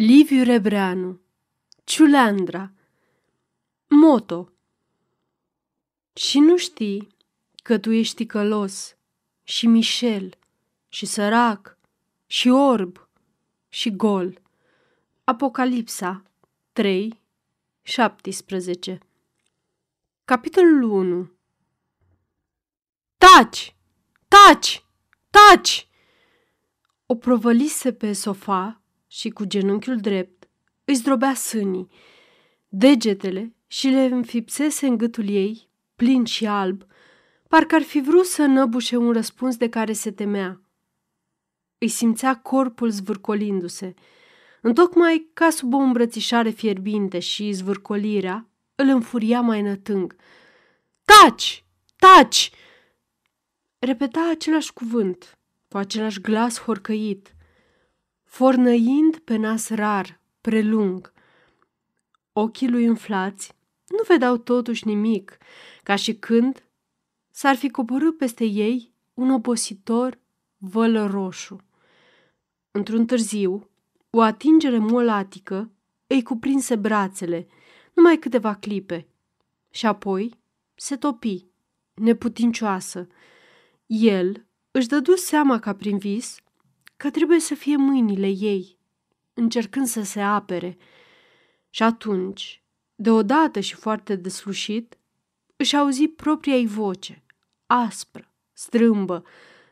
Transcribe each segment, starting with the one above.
Liviu Rebreanu Ciulandra Moto Și nu știi că tu ești călos și mișel și sărac și orb și gol. Apocalipsa 3, 17 Capitolul 1 Taci! Taci! Taci! O provălise pe sofa și cu genunchiul drept îi zdrobea sânii, degetele și le înfipsese în gâtul ei, plin și alb, parcă ar fi vrut să năbușe un răspuns de care se temea. Îi simțea corpul zvârcolindu-se, întocmai ca sub o îmbrățișare fierbinte și zvârcolirea îl înfuria mai nătâng. Taci! Taci! Repeta același cuvânt, cu același glas horcăit – fornăind pe nas rar, prelung. Ochii lui înflați nu vedeau totuși nimic, ca și când s-ar fi coborât peste ei un obositor roșu Într-un târziu, o atingere molatică îi cuprinse brațele, numai câteva clipe, și apoi se topi, neputincioasă. El își dădu seama ca prin vis că trebuie să fie mâinile ei, încercând să se apere. Și atunci, deodată și foarte deslușit, își auzi propria ei voce, aspră, strâmbă,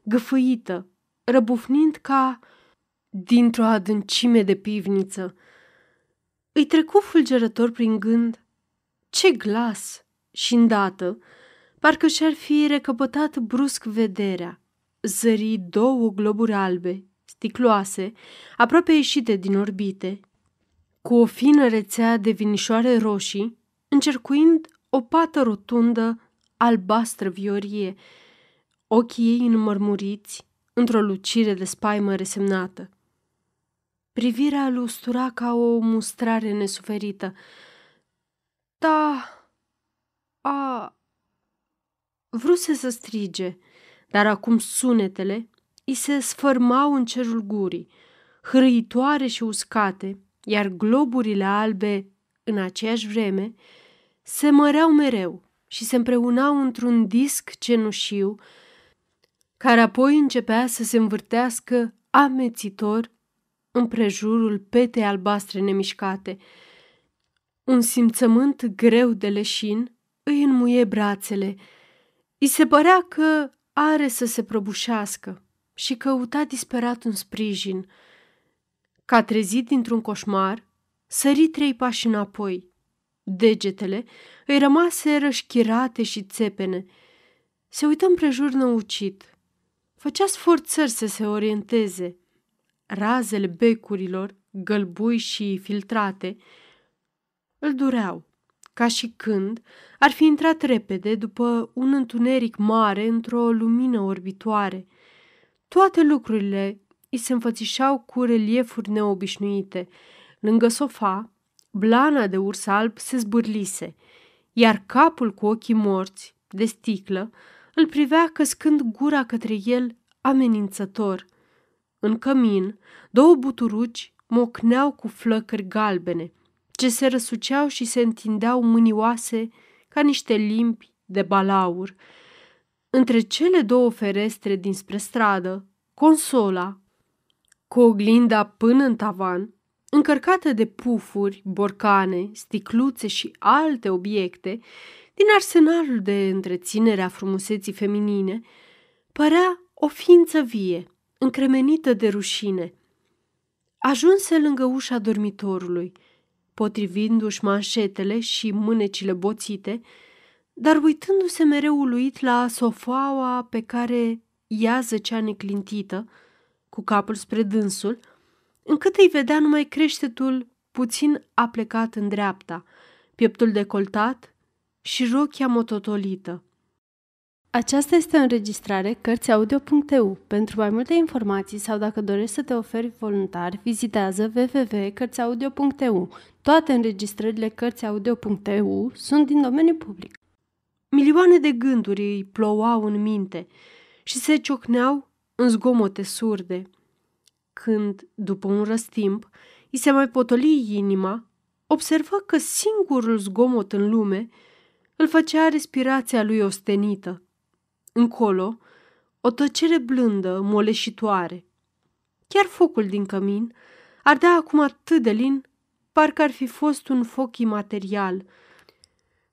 gâfâită, răbufnind ca dintr-o adâncime de pivniță. Îi trecu fulgerător prin gând ce glas și îndată, parcă și-ar fi recăpătat brusc vederea, zări două globuri albe sticloase, aproape ieșite din orbite, cu o fină rețea de vinișoare roșii, încercuind o pată rotundă albastră viorie, ochii ei înmărmuriți într-o lucire de spaimă resemnată. Privirea lustura ca o mustrare nesuferită. Da, a... Vruse să strige, dar acum sunetele îi se sfărmau în cerul gurii, hrăitoare și uscate, iar globurile albe, în aceeași vreme, se măreau mereu și se împreunau într-un disc cenușiu, care apoi începea să se învârtească amețitor împrejurul petei albastre nemișcate. Un simțământ greu de leșin îi înmuie brațele. I se părea că are să se prăbușească și căuta disperat un sprijin. Ca trezit dintr-un coșmar, sări trei pași înapoi. Degetele îi rămase rășchirate și țepene. Se uită împrejur năucit. Făcea sforțări să se orienteze. Razele becurilor, gălbui și filtrate, îl dureau, ca și când ar fi intrat repede după un întuneric mare într-o lumină orbitoare – toate lucrurile îi se înfățișau cu reliefuri neobișnuite. Lângă sofa, blana de urs alb se zbârlise, iar capul cu ochii morți, de sticlă, îl privea căscând gura către el amenințător. În cămin, două buturuci mocneau cu flăcări galbene, ce se răsuceau și se întindeau mânioase ca niște limbi de balaur, între cele două ferestre dinspre stradă, consola, cu oglinda până în tavan, încărcată de pufuri, borcane, sticluțe și alte obiecte din arsenalul de întreținere a frumuseții feminine, părea o ființă vie, încremenită de rușine. Ajunse lângă ușa dormitorului, potrivindu-și manșetele și mânecile boțite, dar uitându-se mereu uluit la sofaua pe care ea zăcea neclintită, cu capul spre dânsul, încât îi vedea numai creștetul puțin aplecat în dreapta, pieptul decoltat și rochia mototolită. Aceasta este o înregistrare Cărțiaudio.eu. Pentru mai multe informații sau dacă dorești să te oferi voluntar, vizitează www.cărțiaudio.eu. Toate înregistrările Cărțiaudio.eu sunt din domeniu public. Milioane de gânduri îi plouau în minte și se ciocneau în zgomote surde. Când, după un răstimp, îi se mai potoli inima, observă că singurul zgomot în lume îl făcea respirația lui ostenită. Încolo, o tăcere blândă, moleșitoare. Chiar focul din cămin ardea acum atât de lin, parcă ar fi fost un foc imaterial –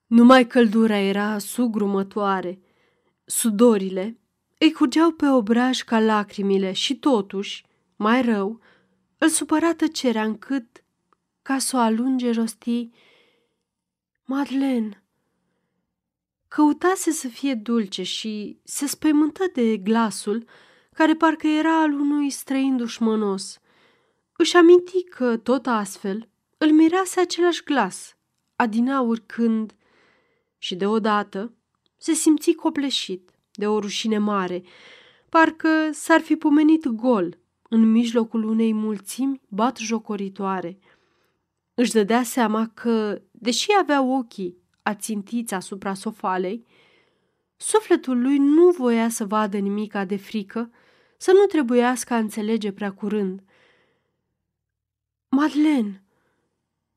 numai căldura era sugrumătoare. Sudorile îi curgeau pe obraj ca lacrimile și totuși, mai rău, îl supăra tăcerea încât, ca să o alunge rostii, Madlen căutase să fie dulce și se spăimântă de glasul care parcă era al unui străin dușmănos. Își aminti că, tot astfel, îl mirase același glas, adinauri când, și deodată se simți copleșit de o rușine mare, parcă s-ar fi pomenit gol în mijlocul unei mulțimi bat jocoritoare. Își dădea seama că, deși avea ochii ațintiți asupra sofalei, sufletul lui nu voia să vadă nimica de frică, să nu trebuiască a înțelege prea curând. Madlen,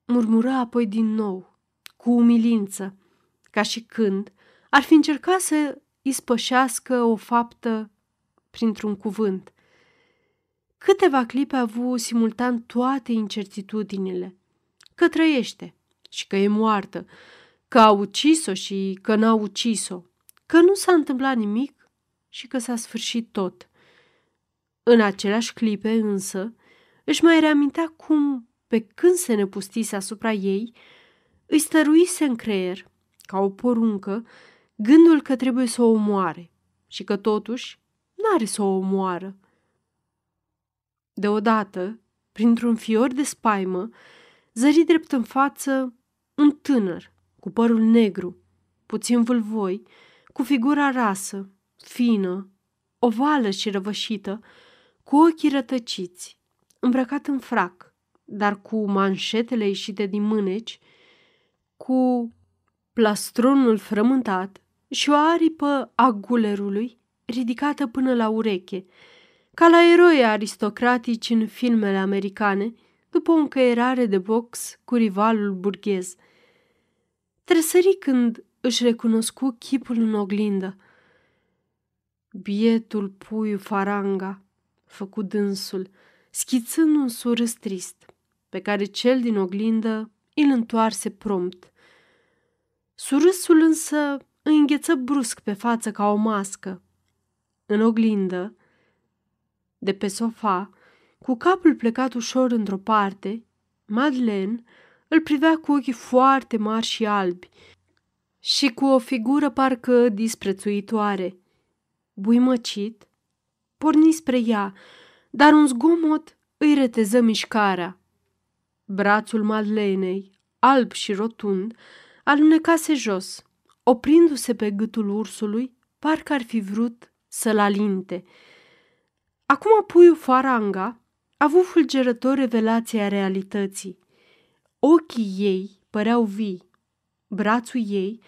murmură apoi din nou, cu umilință, ca și când ar fi încercat să ispășească o faptă printr-un cuvânt. Câteva clipe a avut simultan toate incertitudinile, că trăiește și că e moartă, că a ucis-o și că n-a ucis-o, că nu s-a întâmplat nimic și că s-a sfârșit tot. În aceleași clipe, însă, își mai reamintea cum, pe când se nepustise asupra ei, îi stăruise în creier ca o poruncă, gândul că trebuie să o omoare și că totuși n-are să o omoară. Deodată, printr-un fior de spaimă, zări drept în față un tânăr cu părul negru, puțin vâlvoi, cu figura rasă, fină, ovală și răvășită, cu ochii rătăciți, îmbrăcat în frac, dar cu manșetele ieșite din mâneci, cu plastronul frământat și o aripă a gulerului ridicată până la ureche, ca la eroi aristocratici în filmele americane, după o încăierare de box cu rivalul burghez. Tresări când își recunoscu chipul în oglindă. Bietul puiu faranga, făcut dânsul, schițând un surâs trist, pe care cel din oglindă îl întoarse prompt. Surâsul însă îngheță brusc pe față ca o mască. În oglindă, de pe sofa, cu capul plecat ușor într-o parte, Madeleine îl privea cu ochii foarte mari și albi și cu o figură parcă disprețuitoare. Buimăcit, porni spre ea, dar un zgomot îi reteză mișcarea. Brațul Madeleinei, alb și rotund, alunecase jos, oprindu-se pe gâtul ursului, parcă ar fi vrut să-l alinte. Acum puiul Faranga a avut fulgerător revelația realității. Ochii ei păreau vii, brațul ei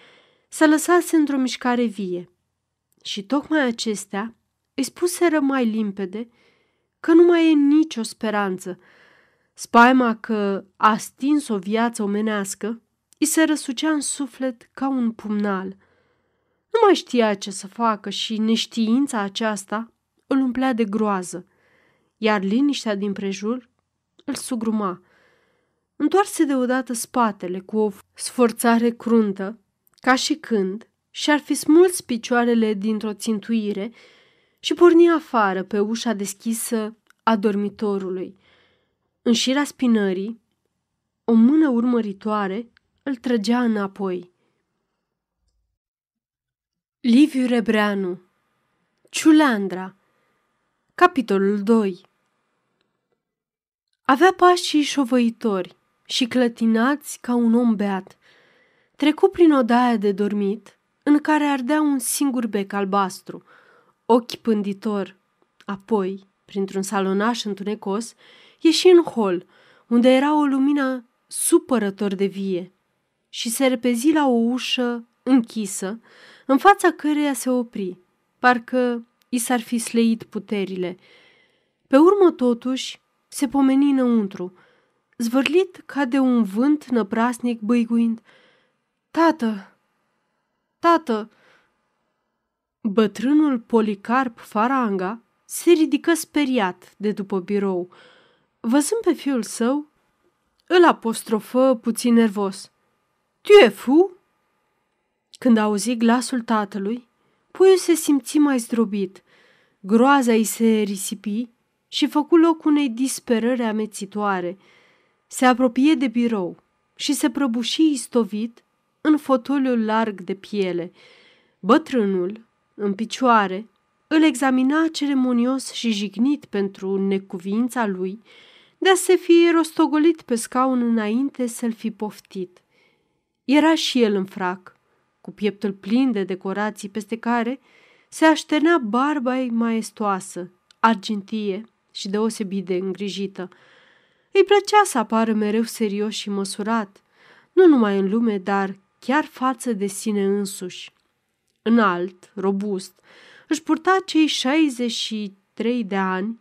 s-a lăsat într-o mișcare vie. Și tocmai acestea îi spuseră mai limpede că nu mai e nicio speranță. Spaima că a stins o viață omenească I se răsucea în suflet ca un pumnal. Nu mai știa ce să facă și neștiința aceasta îl umplea de groază, iar liniștea din prejur îl sugruma. Întoarse deodată spatele cu o sforțare cruntă, ca și când și-ar fi smuls picioarele dintr-o țintuire și porni afară pe ușa deschisă a dormitorului. În șira spinării, o mână urmăritoare îl trăgea înapoi. Liviu Rebreanu Ciuleandra Capitolul 2 Avea pașii șovăitori și clătinați ca un om beat. Trecu prin odaia de dormit, în care ardea un singur bec albastru, ochi pânditor. Apoi, printr-un salonaș întunecos, ieși în hol, unde era o lumină supărător de vie și se repezi la o ușă închisă, în fața căreia se opri, parcă i s-ar fi sleit puterile. Pe urmă, totuși, se pomeni înăuntru, zvârlit ca de un vânt năprasnic băiguind. Tată! Tată! Bătrânul Policarp Faranga se ridică speriat de după birou. Văzând pe fiul său, îl apostrofă puțin nervos. Tu e fu? Când auzi glasul tatălui, puiul se simți mai zdrobit, groaza îi se risipi și făcu loc unei disperări amețitoare. Se apropie de birou și se prăbuși istovit în fotoliul larg de piele. Bătrânul, în picioare, îl examina ceremonios și jignit pentru necuvința lui de a se fi rostogolit pe scaun înainte să-l fi poftit. Era și el în frac, cu pieptul plin de decorații peste care se așternea barba ei maestoasă, argintie și deosebit de îngrijită. Îi plăcea să apară mereu serios și măsurat, nu numai în lume, dar chiar față de sine însuși. Înalt, robust, își purta cei 63 de ani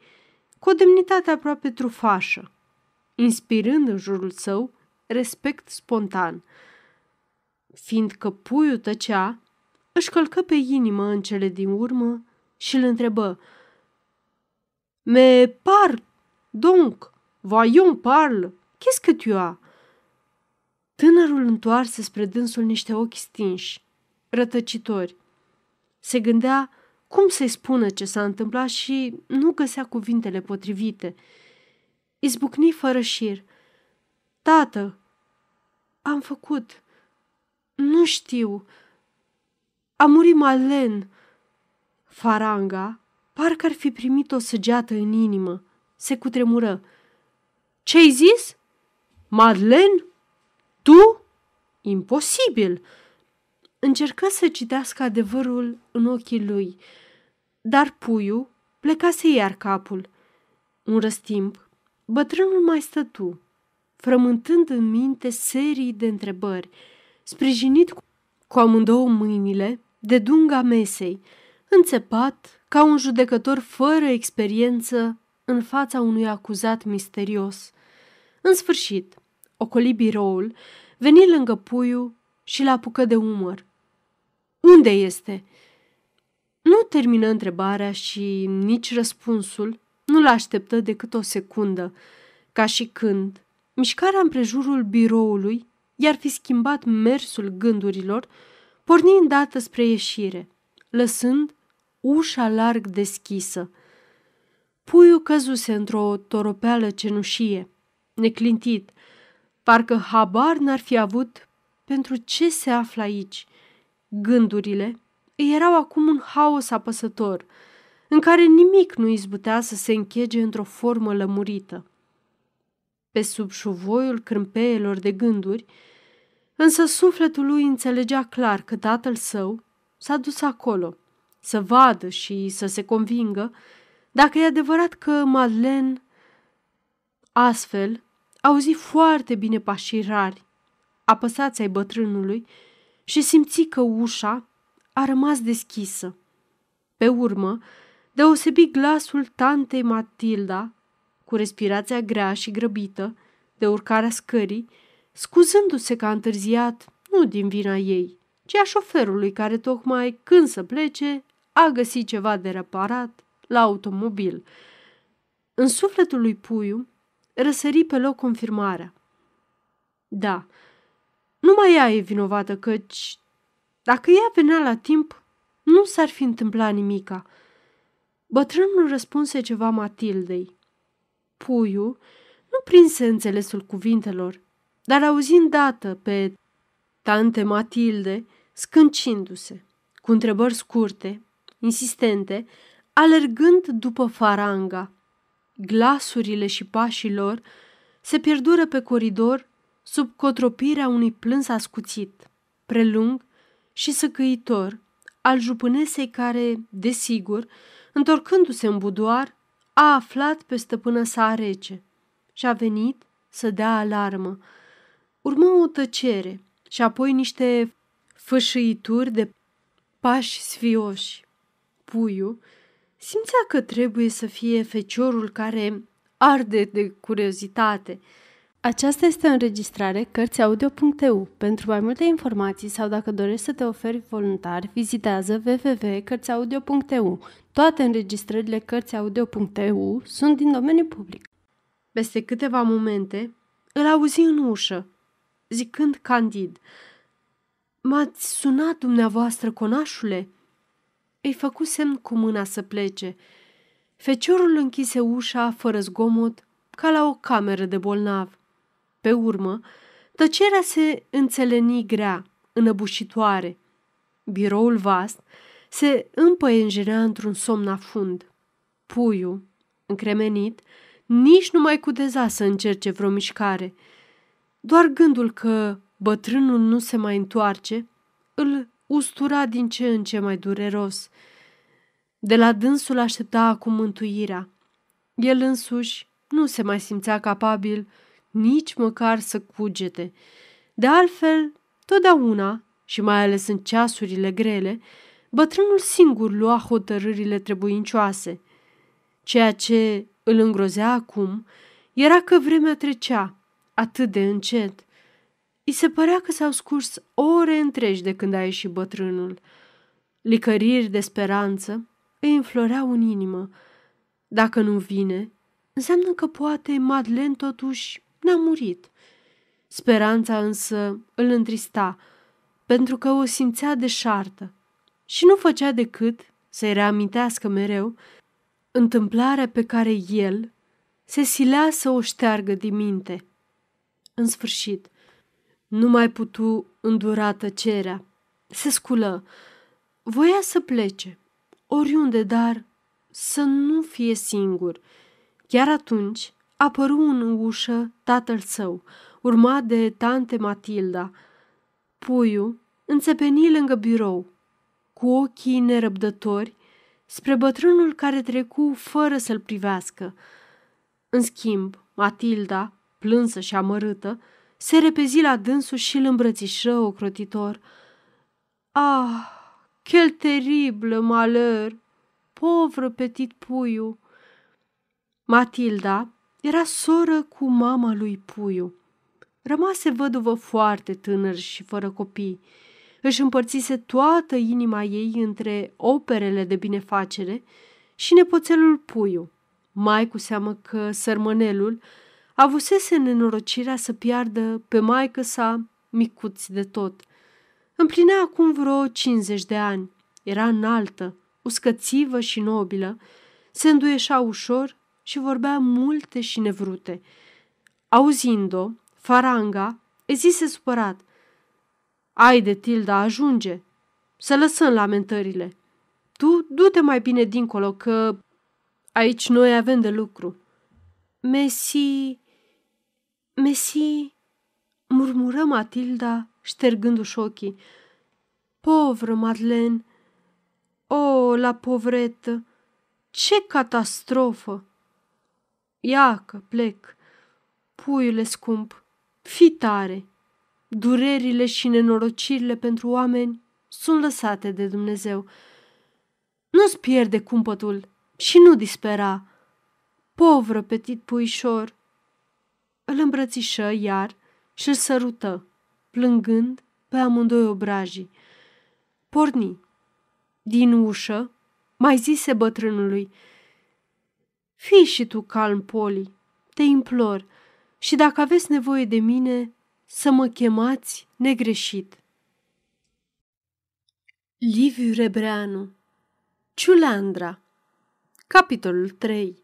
cu o demnitate aproape trufașă, inspirând în jurul său respect spontan – Fiindcă puiul tăcea, își călcă pe inimă în cele din urmă și îl întrebă Me par, donc, voyons par. qu'est-ce que tu as? Tânărul întoarse spre dânsul niște ochi stinși, rătăcitori. Se gândea cum să-i spună ce s-a întâmplat și nu găsea cuvintele potrivite. Izbucni fără șir. Tată, am făcut. Nu știu. A murit Malen. Faranga parcă ar fi primit o săgeată în inimă. Se cutremură. Ce-ai zis? Madlen? Tu? Imposibil! Încercă să citească adevărul în ochii lui, dar puiul plecase iar capul. Un răstimp, bătrânul mai stătu, frământând în minte serii de întrebări – sprijinit cu amândouă mâinile de dunga mesei, înțepat ca un judecător fără experiență în fața unui acuzat misterios. În sfârșit, ocoli biroul, veni lângă puiu și l-a apucă de umăr. Unde este?" Nu termină întrebarea și nici răspunsul nu l-așteptă decât o secundă, ca și când mișcarea împrejurul biroului i-ar fi schimbat mersul gândurilor, porni îndată spre ieșire, lăsând ușa larg deschisă. Puiul căzuse într-o toropeală cenușie, neclintit, parcă habar n-ar fi avut pentru ce se află aici. Gândurile îi erau acum un haos apăsător, în care nimic nu izbutea să se închege într-o formă lămurită. Pe sub șuvoiul crâmpeelor de gânduri, Însă sufletul lui înțelegea clar că tatăl său s-a dus acolo să vadă și să se convingă dacă e adevărat că Madeleine astfel auzi foarte bine pașii rari, apăsați ai bătrânului și simți că ușa a rămas deschisă. Pe urmă, deosebi glasul tantei Matilda, cu respirația grea și grăbită de urcarea scării, scuzându-se că a întârziat, nu din vina ei, ci a șoferului care tocmai când să plece a găsit ceva de reparat la automobil. În sufletul lui Puiu răsări pe loc confirmarea. Da, numai ea e vinovată, căci dacă ea venea la timp, nu s-ar fi întâmplat nimica. Bătrânul răspunse ceva Matildei. Puiu nu prinse înțelesul cuvintelor dar auzind dată pe tante Matilde scâncindu-se, cu întrebări scurte, insistente, alergând după faranga. Glasurile și pașii lor se pierdură pe coridor sub cotropirea unui plâns ascuțit, prelung și săcăitor al jupânesei care, desigur, întorcându-se în budoar, a aflat pe stăpână sa rece și a venit să dea alarmă. Urmă o tăcere și apoi niște fășăituri de pași sfioși. Puiu simțea că trebuie să fie feciorul care arde de curiozitate. Aceasta este o înregistrare Cărțiaudio.eu. Pentru mai multe informații sau dacă dorești să te oferi voluntar, vizitează www.cărțiaudio.eu. Toate înregistrările Cărțiaudio.eu sunt din domeniu public. Peste câteva momente, îl auzi în ușă zicând candid. M-ați sunat dumneavoastră, conașule?" Îi făcu semn cu mâna să plece. Feciorul închise ușa fără zgomot, ca la o cameră de bolnav. Pe urmă, tăcerea se înțeleni grea, înăbușitoare. Biroul vast se împăienjenea într-un somn afund. Puiu, încremenit, nici nu mai cuteza să încerce vreo mișcare – doar gândul că bătrânul nu se mai întoarce îl ustura din ce în ce mai dureros. De la dânsul aștepta acum mântuirea. El însuși nu se mai simțea capabil nici măcar să cugete. De altfel, totdeauna, și mai ales în ceasurile grele, bătrânul singur lua hotărârile trebuincioase. Ceea ce îl îngrozea acum era că vremea trecea atât de încet. I se părea că s-au scurs ore întregi de când a ieșit bătrânul. Licăriri de speranță îi înfloreau în inimă. Dacă nu vine, înseamnă că poate Madlen totuși n-a murit. Speranța însă îl întrista, pentru că o simțea deșartă și nu făcea decât să-i reamintească mereu întâmplarea pe care el se silea să o șteargă din minte – în sfârșit, nu mai putu îndura tăcerea. Se sculă. Voia să plece, oriunde, dar să nu fie singur. Chiar atunci apăru în ușă tatăl său, urmat de tante Matilda. Puiu înțepeni lângă birou, cu ochii nerăbdători, spre bătrânul care trecu fără să-l privească. În schimb, Matilda plânsă și amărâtă, se repezi la dânsul și îl îmbrățișă ocrotitor. Ah, quel teribil malheur! Povră petit puiu! Matilda era soră cu mama lui Puiu. Rămase văduvă foarte tânăr și fără copii. Își împărțise toată inima ei între operele de binefacere și nepoțelul Puiu, mai cu seamă că sărmănelul avusese nenorocirea să piardă pe maică sa micuți de tot. Împlinea acum vreo 50 de ani. Era înaltă, uscățivă și nobilă, se înduieșa ușor și vorbea multe și nevrute. Auzind-o, faranga e zise supărat. Ai de tilda, ajunge! Să lăsăm lamentările. Tu du-te mai bine dincolo, că aici noi avem de lucru. Mesi, Messi, murmură Matilda, ștergându-și ochii. Povră Madlen! O, la povretă! Ce catastrofă! Ia că plec! Puiule scump, fi tare! Durerile și nenorocirile pentru oameni sunt lăsate de Dumnezeu. Nu-ți pierde cumpătul și nu dispera. Povră petit puișor, îl îmbrățișă iar și îl sărută, plângând pe amândoi obrajii. Porni. Din ușă, mai zise bătrânului, Fii și tu calm, Poli, te implor, și dacă aveți nevoie de mine, să mă chemați negreșit. Liviu Rebreanu Ciulandra Capitolul 3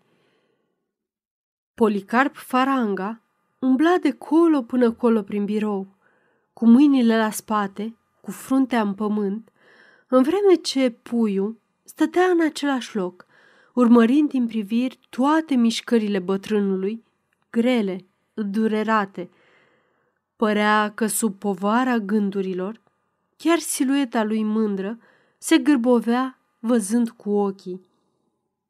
Policarp Faranga umbla de colo până colo prin birou, cu mâinile la spate, cu fruntea în pământ, în vreme ce puiul stătea în același loc, urmărind din priviri toate mișcările bătrânului, grele, durerate. Părea că sub povara gândurilor, chiar silueta lui mândră se gârbovea văzând cu ochii.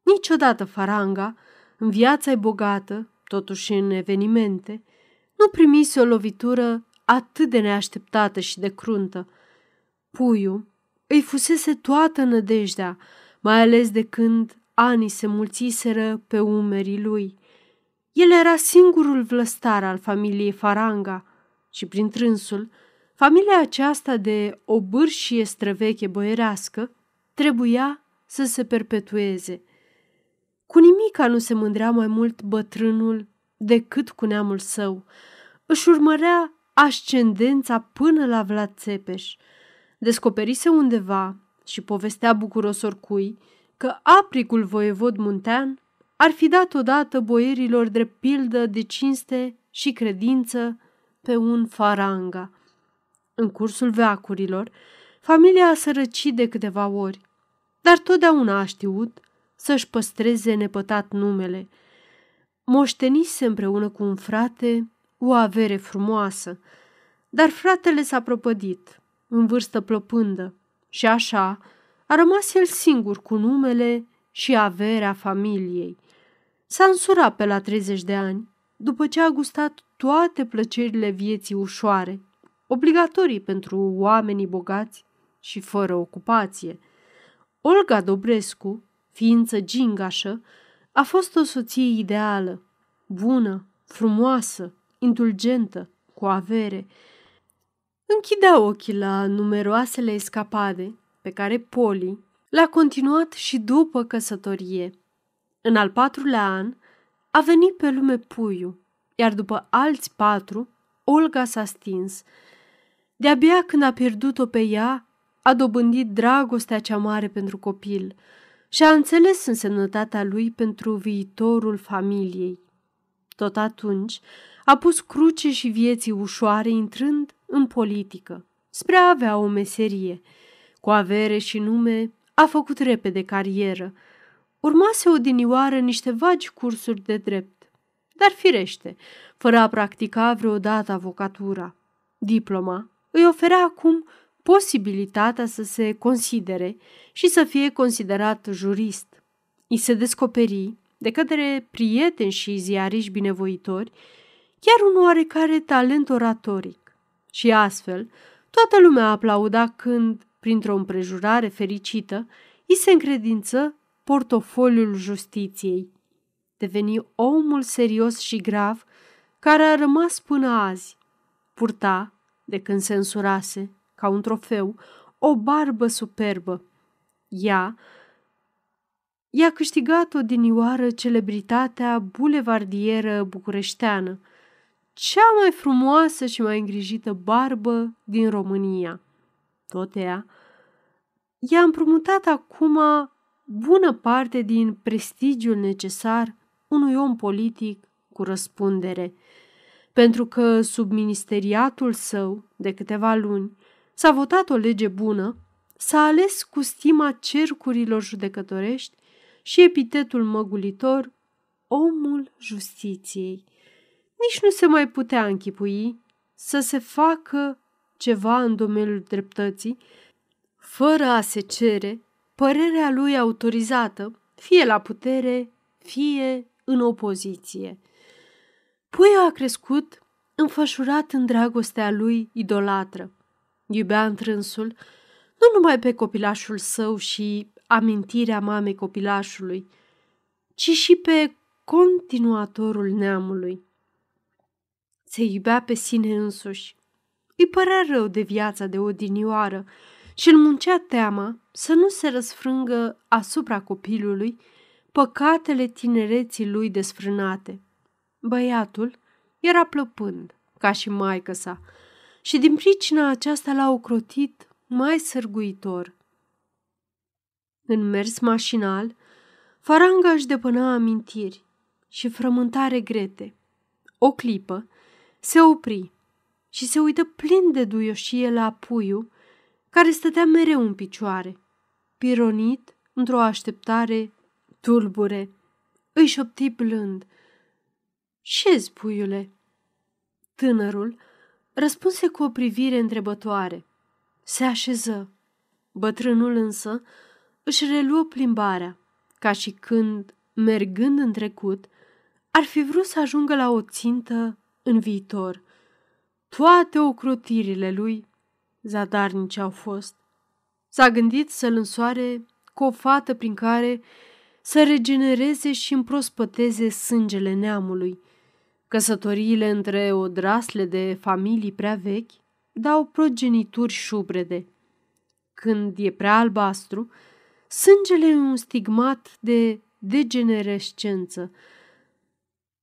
Niciodată faranga, în viața ei bogată, totuși în evenimente, nu primise o lovitură atât de neașteptată și de cruntă. Puiu îi fusese toată nădejdea, mai ales de când ani se mulțiseră pe umerii lui. El era singurul vlăstar al familiei Faranga și, prin trânsul, familia aceasta de obârșie străveche boierească trebuia să se perpetueze – cu nimica nu se mândrea mai mult bătrânul decât cu neamul său. Își urmărea ascendența până la Vlad Țepeș. Descoperise undeva și povestea bucuros oricui că apricul voievod muntean ar fi dat odată boierilor drept pildă de cinste și credință pe un faranga. În cursul veacurilor, familia a sărăcit de câteva ori, dar totdeauna a știut să-și păstreze nepătat numele. Moștenise împreună cu un frate o avere frumoasă, dar fratele s-a propădit, în vârstă plăpândă, și așa a rămas el singur cu numele și averea familiei. S-a însurat pe la 30 de ani, după ce a gustat toate plăcerile vieții ușoare, obligatorii pentru oamenii bogați și fără ocupație. Olga Dobrescu ființă gingașă, a fost o soție ideală, bună, frumoasă, indulgentă, cu avere. Închidea ochii la numeroasele escapade pe care Poli le-a continuat și după căsătorie. În al patrulea an a venit pe lume puiu, iar după alți patru, Olga s-a stins. De-abia când a pierdut-o pe ea, a dobândit dragostea cea mare pentru copil – și a înțeles însemnătatea lui pentru viitorul familiei. Tot atunci a pus cruce și vieții ușoare intrând în politică, spre a avea o meserie. Cu avere și nume a făcut repede carieră. Urmase odinioară niște vagi cursuri de drept, dar firește, fără a practica vreodată avocatura. Diploma îi oferea acum posibilitatea să se considere și să fie considerat jurist. I se descoperi, de către prieteni și ziariști binevoitori, chiar un oarecare talent oratoric. Și astfel, toată lumea aplauda când, printr-o împrejurare fericită, i se încredință portofoliul justiției. Deveni omul serios și grav care a rămas până azi. Purta, de când se însurase, ca un trofeu, o barbă superbă. Ea, i-a câștigat odinioară celebritatea bulevardieră bucureșteană, cea mai frumoasă și mai îngrijită barbă din România. Tot ea i-a împrumutat acum bună parte din prestigiul necesar unui om politic cu răspundere, pentru că sub ministeriatul său de câteva luni S-a votat o lege bună, s-a ales cu stima cercurilor judecătorești și epitetul măgulitor omul justiției. Nici nu se mai putea închipui să se facă ceva în domeniul dreptății, fără a se cere părerea lui autorizată, fie la putere, fie în opoziție. Puiul a crescut înfășurat în dragostea lui idolatră, Iubea întrânsul nu numai pe copilașul său și amintirea mamei copilașului, ci și pe continuatorul neamului. Se iubea pe sine însuși. Îi părea rău de viața de odinioară și îl muncea teama să nu se răsfrângă asupra copilului păcatele tinereții lui desfrânate. Băiatul era plăpând, ca și maică sa, și din pricina aceasta l-a ocrotit mai sârguitor. În mers mașinal, Faranga își depăna amintiri și frământa regrete. O clipă se opri și se uită plin de duioșie la puiu, care stătea mereu în picioare, pironit într-o așteptare tulbure. Îi șopti blând. Șezi, puiule!" Tânărul răspunse cu o privire întrebătoare. Se așeză. Bătrânul însă își reluă plimbarea, ca și când, mergând în trecut, ar fi vrut să ajungă la o țintă în viitor. Toate ocrotirile lui zadarnice au fost. S-a gândit să-l însoare cu o fată prin care să regenereze și împrospăteze sângele neamului – Căsătoriile între odrasle de familii prea vechi dau progenituri șubrede. Când e prea albastru, sângele e un stigmat de degenerescență,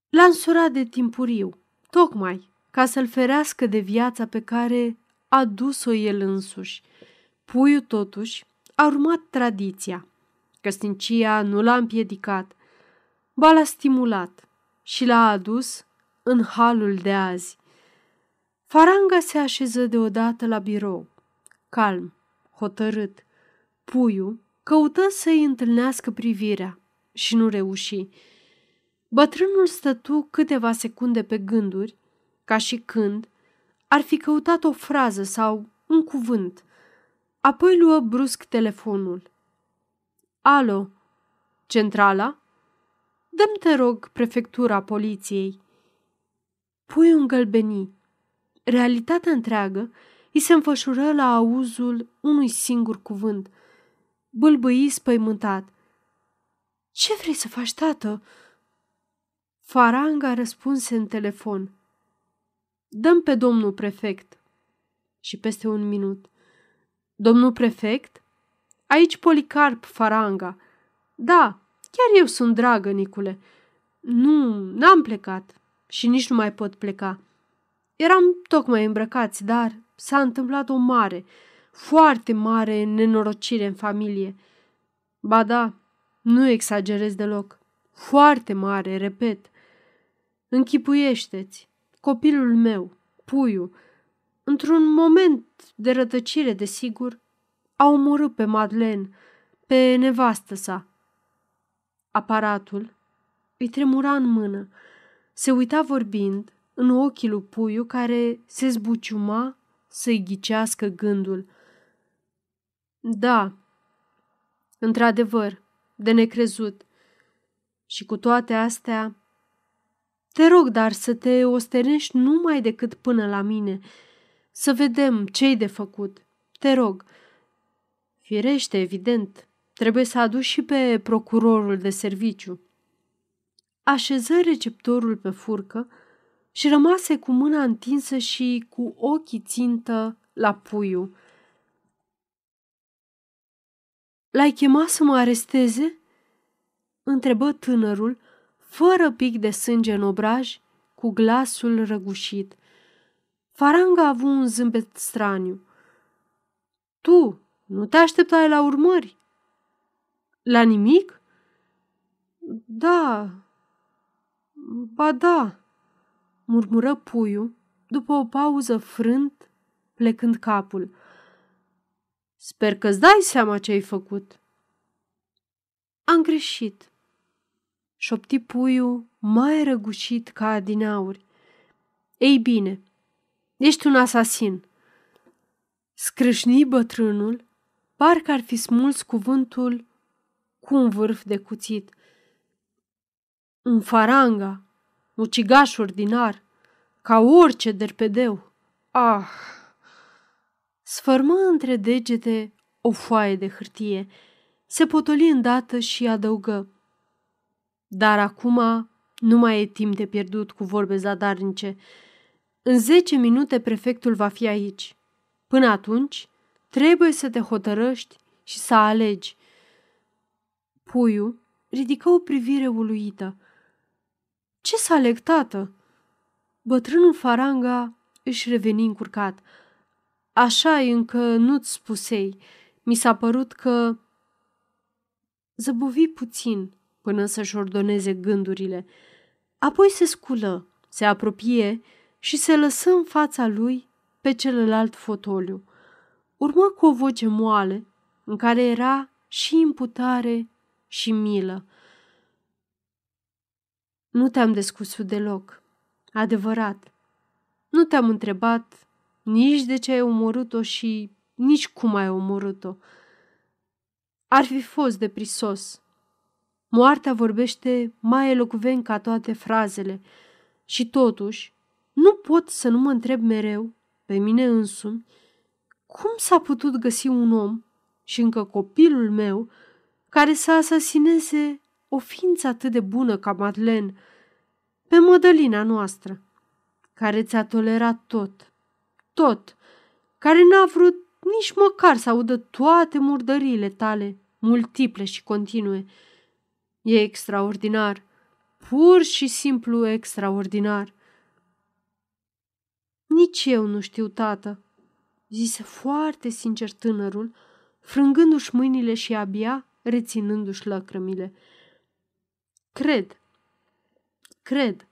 însurat de timpuriu, tocmai ca să-l ferească de viața pe care a dus-o el însuși. Puiul, totuși, a urmat tradiția. Căsnicia nu l-a împiedicat, ba l-a stimulat și l-a adus în halul de azi. Faranga se așeză deodată la birou, calm, hotărât. Puiu căută să-i întâlnească privirea și nu reuși. Bătrânul stătu câteva secunde pe gânduri, ca și când ar fi căutat o frază sau un cuvânt. Apoi luă brusc telefonul. Alo, centrala? Dăm te rog prefectura poliției. Pui un galbeni. Realitatea întreagă îi se înfășură la auzul unui singur cuvânt. Bâlbâi spăimântat. Ce vrei să faci, tată?" Faranga răspunse în telefon. Dăm pe domnul prefect. Și peste un minut. Domnul prefect? Aici Policarp Faranga. Da, chiar eu sunt dragă, Nicule. Nu, n-am plecat și nici nu mai pot pleca. Eram tocmai îmbrăcați, dar s-a întâmplat o mare, foarte mare nenorocire în familie. Ba da, nu exagerez deloc. Foarte mare, repet. Închipuiește-ți, copilul meu, puiul, într-un moment de rătăcire, desigur, a omorât pe Madlen, pe nevastă sa. Aparatul îi tremura în mână, se uita vorbind în ochii lui Puiu care se zbuciuma să-i ghicească gândul. Da, într-adevăr, de necrezut. Și cu toate astea, te rog, dar să te osternești numai decât până la mine, să vedem ce-i de făcut. Te rog. Firește, evident, trebuie să aduci și pe procurorul de serviciu așeză receptorul pe furcă și rămase cu mâna întinsă și cu ochii țintă la puiu. L-ai chemat să mă aresteze?" întrebă tânărul, fără pic de sânge în obraj, cu glasul răgușit. Faranga a avut un zâmbet straniu. Tu nu te așteptai la urmări? La nimic? Da, Ba da, murmură puiul, după o pauză frânt, plecând capul. Sper că-ți dai seama ce ai făcut. Am greșit, șopti puiul mai răgușit ca adinauri. Ei bine, ești un asasin. Scrâșni bătrânul, parcă ar fi smuls cuvântul cu un vârf de cuțit – un faranga, ucigaș ordinar, ca orice derpedeu. Ah! Sfărmă între degete o foaie de hârtie, se potoli îndată și adăugă. Dar acum nu mai e timp de pierdut cu vorbe zadarnice. În zece minute prefectul va fi aici. Până atunci, trebuie să te hotărăști și să alegi. Puiu ridică o privire uluită – ce s-a aleg, tată?" Bătrânul Faranga își reveni încurcat. Așa e încă nu-ți spusei. Mi s-a părut că... Zăbovi puțin până să-și ordoneze gândurile. Apoi se sculă, se apropie și se lăsă în fața lui pe celălalt fotoliu. Urmă cu o voce moale, în care era și imputare și milă. Nu te-am descusut deloc. Adevărat. Nu te-am întrebat nici de ce ai omorât-o și nici cum ai omorât-o. Ar fi fost de prisos. Moartea vorbește mai elocvent ca toate frazele și totuși nu pot să nu mă întreb mereu, pe mine însumi, cum s-a putut găsi un om și încă copilul meu care să asasineze o ființă atât de bună ca Madeleine, pe mădălina noastră, care ți-a tolerat tot, tot, care n-a vrut nici măcar să audă toate murdările tale, multiple și continue. E extraordinar, pur și simplu extraordinar. Nici eu nu știu, tată, zise foarte sincer tânărul, frângându-și mâinile și abia reținându-și lacrămile. Cred. Cred.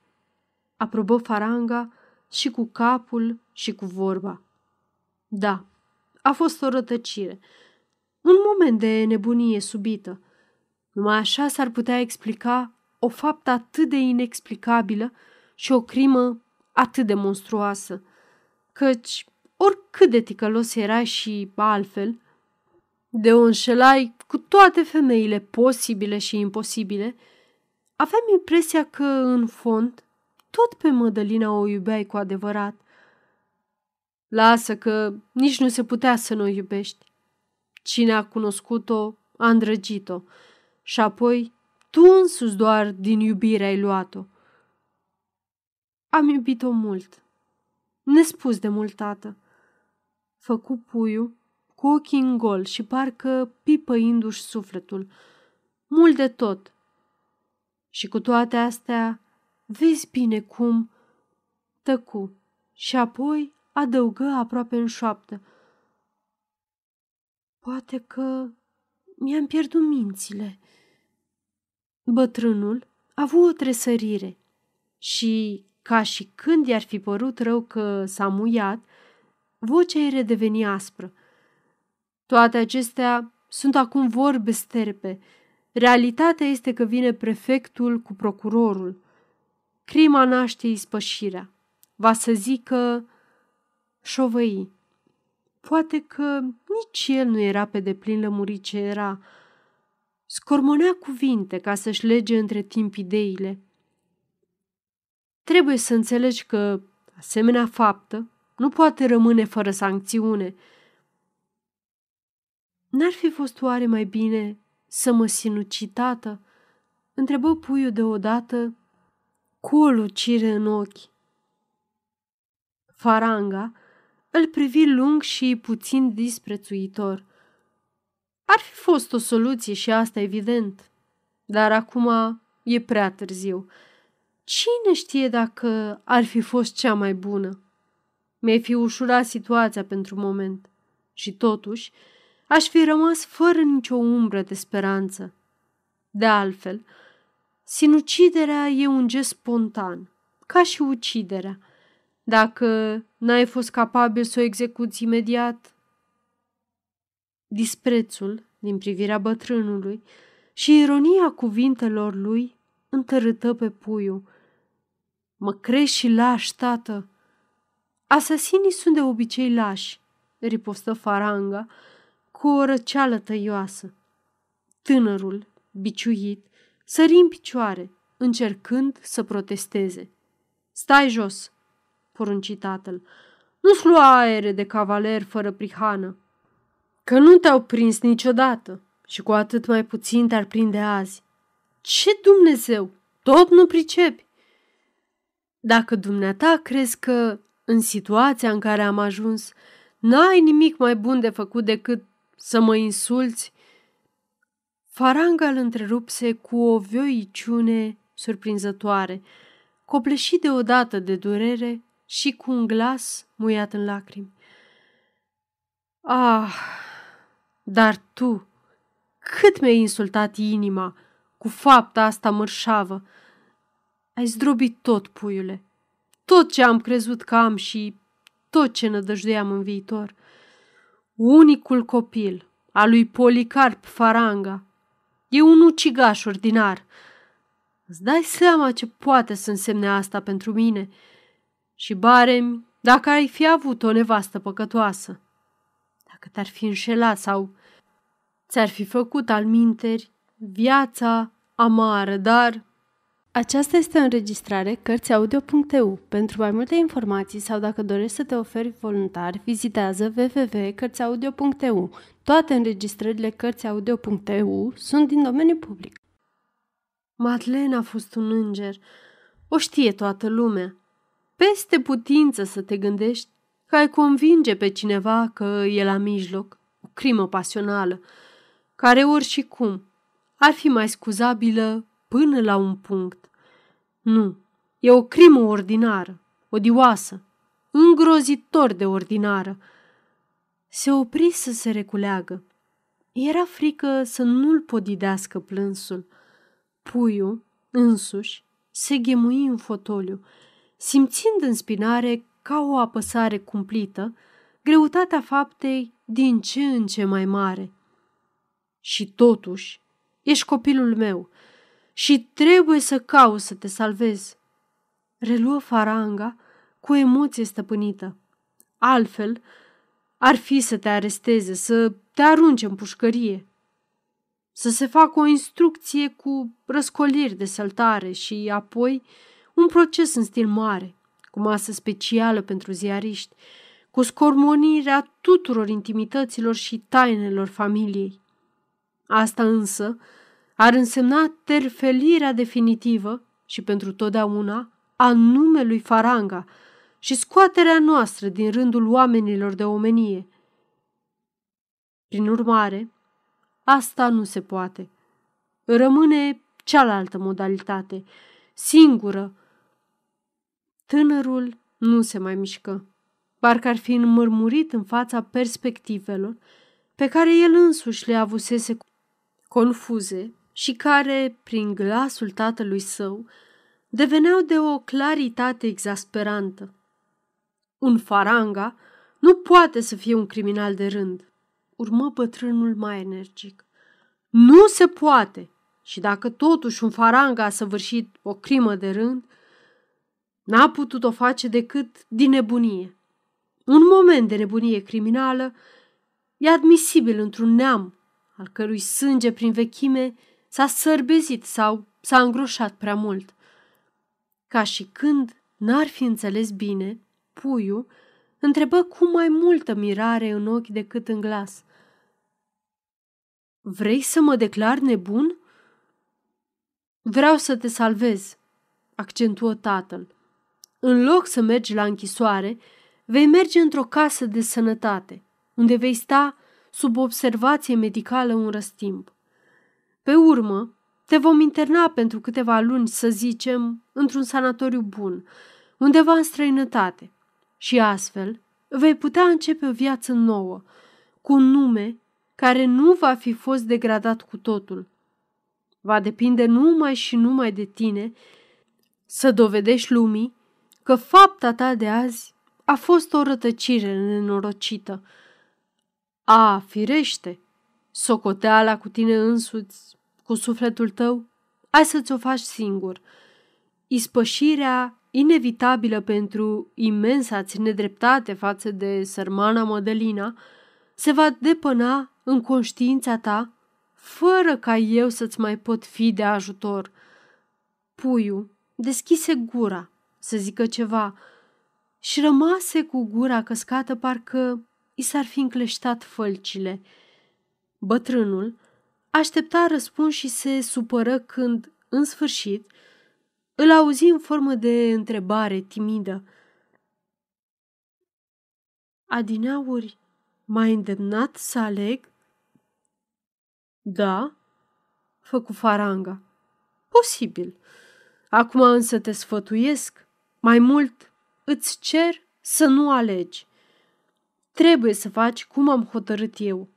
Aprobă faranga și cu capul și cu vorba. Da, a fost o rătăcire. Un moment de nebunie subită. Numai așa s-ar putea explica o faptă atât de inexplicabilă și o crimă atât de monstruoasă, căci oricât de ticălos era și altfel, de o înșelai cu toate femeile posibile și imposibile – Aveam impresia că, în fond, tot pe Mădălina o iubeai cu adevărat. Lasă că nici nu se putea să nu o iubești. Cine a cunoscut-o, a îndrăgit-o și apoi tu însuți doar din iubire ai luat-o. Am iubit-o mult, nespus de mult, tată. Făcu puiul cu ochii în gol și parcă pipăindu-și sufletul. Mult de tot, și cu toate astea, vezi bine cum... Tăcu și apoi adăugă aproape în șoaptă. Poate că mi-am pierdut mințile. Bătrânul a avut o tresărire și, ca și când i-ar fi părut rău că s-a muiat, vocea îi redeveni aspră. Toate acestea sunt acum vorbe sterpe, Realitatea este că vine prefectul cu procurorul. Crima naște ispășirea. Va să zică șovăi. Poate că nici el nu era pe deplin lămurit ce era. Scormonea cuvinte ca să-și lege între timp ideile. Trebuie să înțelegi că asemenea faptă nu poate rămâne fără sancțiune. N-ar fi fost oare mai bine să mă sinucitată, întrebă puiul deodată cu o lucire în ochi. Faranga îl privi lung și puțin disprețuitor. Ar fi fost o soluție și asta evident, dar acum e prea târziu. Cine știe dacă ar fi fost cea mai bună? Mi-ai fi ușurat situația pentru moment. Și totuși, aș fi rămas fără nicio umbră de speranță. De altfel, sinuciderea e un gest spontan, ca și uciderea. Dacă n-ai fost capabil să o execuți imediat, disprețul din privirea bătrânului și ironia cuvintelor lui întărâtă pe puiu. Mă crești și lași, tată! Asasinii sunt de obicei lași, ripostă faranga, cu o răceală tăioasă. Tânărul, biciuit, sări în picioare, încercând să protesteze. Stai jos!" porunci tatăl. Nu-ți lua aere de cavaler fără prihană, că nu te-au prins niciodată și cu atât mai puțin te-ar prinde azi. Ce Dumnezeu? Tot nu pricepi! Dacă dumneata crezi că, în situația în care am ajuns, n-ai nimic mai bun de făcut decât să mă insulți? Faranga îl întrerupse cu o vioiciune surprinzătoare, copleșit deodată de durere și cu un glas muiat în lacrimi. Ah, dar tu, cât mi-ai insultat inima cu fapta asta mărșavă! Ai zdrobit tot, puiule, tot ce am crezut că am și tot ce nădăjduiam în viitor – unicul copil al lui Policarp Faranga. E un ucigaș ordinar. Îți dai seama ce poate să însemne asta pentru mine. Și barem, dacă ai fi avut o nevastă păcătoasă, dacă te-ar fi înșelat sau ți-ar fi făcut al minteri viața amară, dar aceasta este o înregistrare Cărțiaudio.eu. Pentru mai multe informații sau dacă dorești să te oferi voluntar, vizitează www.cărțiaudio.eu. Toate înregistrările Cărțiaudio.eu sunt din domeniu public. Madeleine a fost un înger. O știe toată lumea. Peste putință să te gândești că ai convinge pe cineva că e la mijloc, o crimă pasională, care oricum ar fi mai scuzabilă până la un punct. Nu, e o crimă ordinară, odioasă, îngrozitor de ordinară. Se opri să se reculeagă. Era frică să nu-l podidească plânsul. Puiu, însuși, se ghemui în fotoliu, simțind în spinare ca o apăsare cumplită, greutatea faptei din ce în ce mai mare. Și totuși, ești copilul meu, și trebuie să cauți să te salvezi. Reluă faranga cu emoție stăpânită. Altfel, ar fi să te aresteze, să te arunce în pușcărie, să se facă o instrucție cu răscoliri de săltare și apoi un proces în stil mare, cu masă specială pentru ziariști, cu scormonirea tuturor intimităților și tainelor familiei. Asta însă ar însemna terfelirea definitivă și pentru totdeauna a numelui Faranga și scoaterea noastră din rândul oamenilor de omenie. Prin urmare, asta nu se poate. Rămâne cealaltă modalitate, singură. Tânărul nu se mai mișcă, parcă ar fi înmărmurit în fața perspectivelor pe care el însuși le avusese confuze și care, prin glasul tatălui său, deveneau de o claritate exasperantă. Un faranga nu poate să fie un criminal de rând, urmă bătrânul mai energic. Nu se poate! Și dacă totuși un faranga a săvârșit o crimă de rând, n-a putut o face decât din nebunie. Un moment de nebunie criminală e admisibil într-un neam al cărui sânge prin vechime S-a sărbezit sau s-a îngroșat prea mult. Ca și când n-ar fi înțeles bine, puiul întrebă cu mai multă mirare în ochi decât în glas. Vrei să mă declar nebun? Vreau să te salvez, accentuă tatăl. În loc să mergi la închisoare, vei merge într-o casă de sănătate, unde vei sta sub observație medicală un răstimp. Pe urmă, te vom interna pentru câteva luni, să zicem, într-un sanatoriu bun, undeva în străinătate. Și astfel, vei putea începe o viață nouă, cu un nume care nu va fi fost degradat cu totul. Va depinde numai și numai de tine să dovedești lumii că fapta ta de azi a fost o rătăcire nenorocită. A, firește, socoteala cu tine însuți, cu sufletul tău, ai să-ți o faci singur. Ispășirea inevitabilă pentru imensa-ți nedreptate față de sărmana Modelina se va depăna în conștiința ta fără ca eu să-ți mai pot fi de ajutor. Puiu deschise gura să zică ceva și rămase cu gura căscată parcă i s-ar fi încleștat fălcile – Bătrânul aștepta răspuns și se supără când, în sfârșit, îl auzi în formă de întrebare timidă. Adinauri m-ai îndemnat să aleg? Da, făcu faranga. Posibil. Acum însă te sfătuiesc. Mai mult, îți cer să nu alegi. Trebuie să faci cum am hotărât eu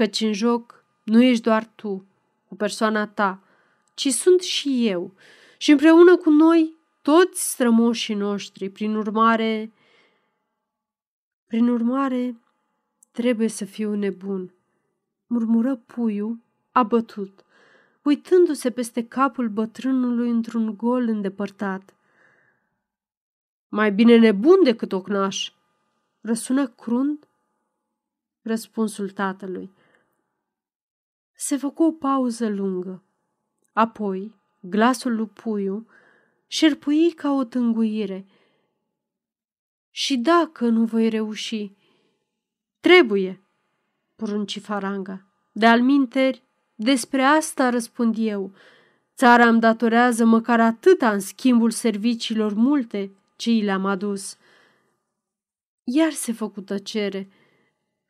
căci în joc nu ești doar tu cu persoana ta, ci sunt și eu și împreună cu noi toți strămoșii noștri. Prin urmare, prin urmare, trebuie să fiu nebun, murmură puiul abătut, uitându-se peste capul bătrânului într-un gol îndepărtat. Mai bine nebun decât ocnaș, răsună crunt răspunsul tatălui. Se făcu o pauză lungă. Apoi, glasul lui Puiu șerpui ca o tânguire. Și dacă nu voi reuși, trebuie, porunci Faranga. De alminteri, despre asta răspund eu. Țara îmi datorează măcar atâta în schimbul serviciilor multe ce i le-am adus. Iar se făcută cere.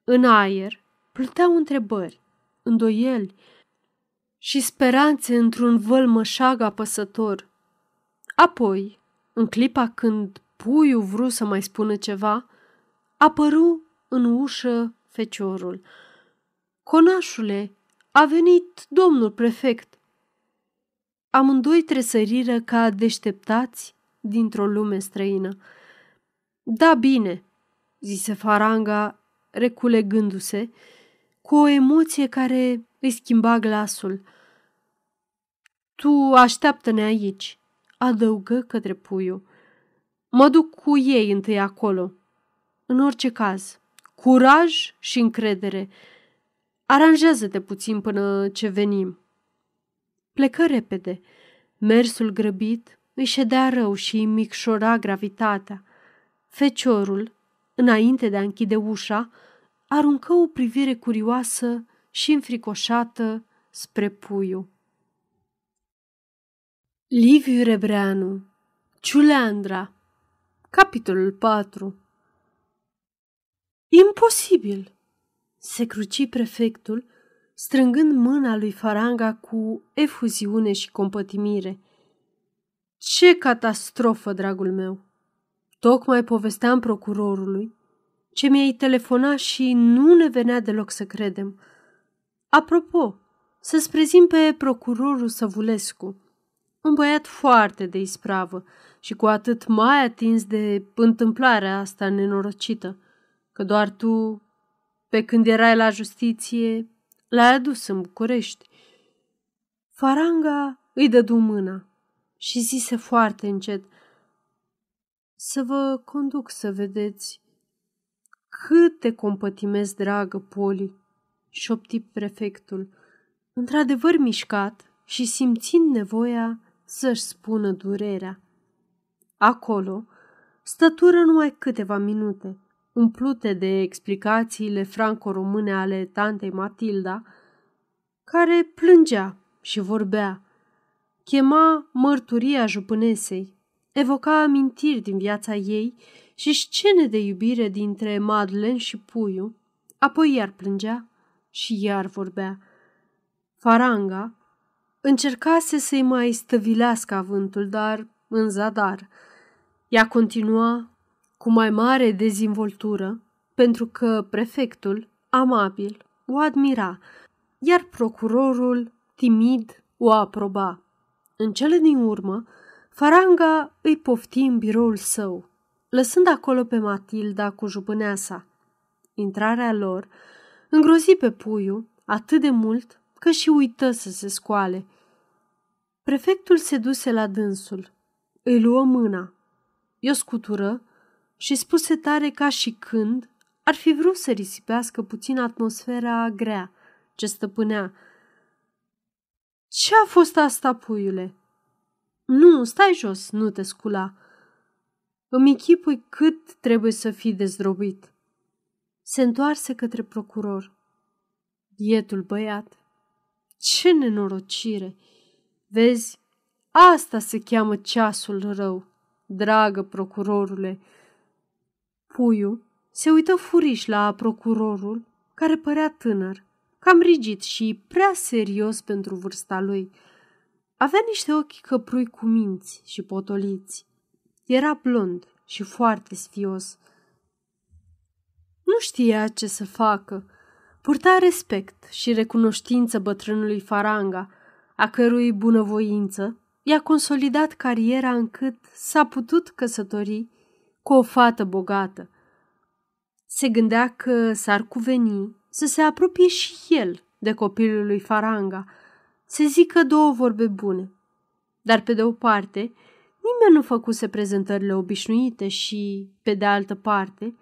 În aer plăteau întrebări îndoieli și speranțe într-un mășag apăsător. Apoi, în clipa când puiul vru să mai spună ceva, apăru în ușă feciorul. Conașule, a venit domnul prefect. Amândoi tresăriră ca deșteptați dintr-o lume străină. Da, bine, zise Faranga, reculegându-se, cu o emoție care îi schimba glasul. Tu așteaptă-ne aici, adăugă către puiu. Mă duc cu ei întâi acolo. În orice caz, curaj și încredere. Aranjează-te puțin până ce venim. Plecă repede. Mersul grăbit îi ședea rău și îi micșora gravitatea. Feciorul, înainte de a închide ușa, aruncă o privire curioasă și înfricoșată spre puiu. Liviu Rebreanu Ciuleandra Capitolul 4 Imposibil! Se cruci prefectul, strângând mâna lui Faranga cu efuziune și compătimire. Ce catastrofă, dragul meu! Tocmai povesteam procurorului ce mi-ai telefonat și nu ne venea deloc să credem. Apropo, să-ți prezint pe procurorul Săvulescu, un băiat foarte de ispravă și cu atât mai atins de întâmplarea asta nenorocită, că doar tu, pe când erai la justiție, l-ai adus în București. Faranga îi dădu mâna și zise foarte încet, Să vă conduc să vedeți cât te compătimesc, dragă, Poli!" șopti prefectul, într-adevăr mișcat și simțind nevoia să-și spună durerea. Acolo, stătură numai câteva minute, umplute de explicațiile franco-române ale tantei Matilda, care plângea și vorbea, chema mărturia jupânesei, evoca amintiri din viața ei și scene de iubire dintre Madeleine și Puiu, apoi iar plângea și iar vorbea. Faranga încercase să-i mai stăvilească avântul, dar în zadar. Ea continua cu mai mare dezvoltură, pentru că prefectul, amabil, o admira, iar procurorul, timid, o aproba. În cele din urmă, Faranga îi pofti în biroul său – lăsând acolo pe Matilda cu jupânea sa. Intrarea lor îngrozi pe puiu atât de mult că și uită să se scoale. Prefectul se duse la dânsul, îi luă mâna, i-o scutură și spuse tare ca și când ar fi vrut să risipească puțin atmosfera grea ce stăpânea. Ce a fost asta, puiule?" Nu, stai jos, nu te scula. Îmi închipui cât trebuie să fii dezdrobit. Se întoarse către procuror. Bietul băiat. Ce nenorocire! Vezi, asta se cheamă ceasul rău, dragă procurorule. Puiu se uită furiș la procurorul, care părea tânăr, cam rigid și prea serios pentru vârsta lui. Avea niște ochi căprui cu minți și potoliți, era blond și foarte sfios. Nu știa ce să facă. Purta respect și recunoștință bătrânului Faranga, a cărui bunăvoință i-a consolidat cariera încât s-a putut căsători cu o fată bogată. Se gândea că s-ar cuveni să se apropie și el de copilul lui Faranga, se zică două vorbe bune. Dar pe de o parte, Nimeni nu făcuse prezentările obișnuite și, pe de altă parte,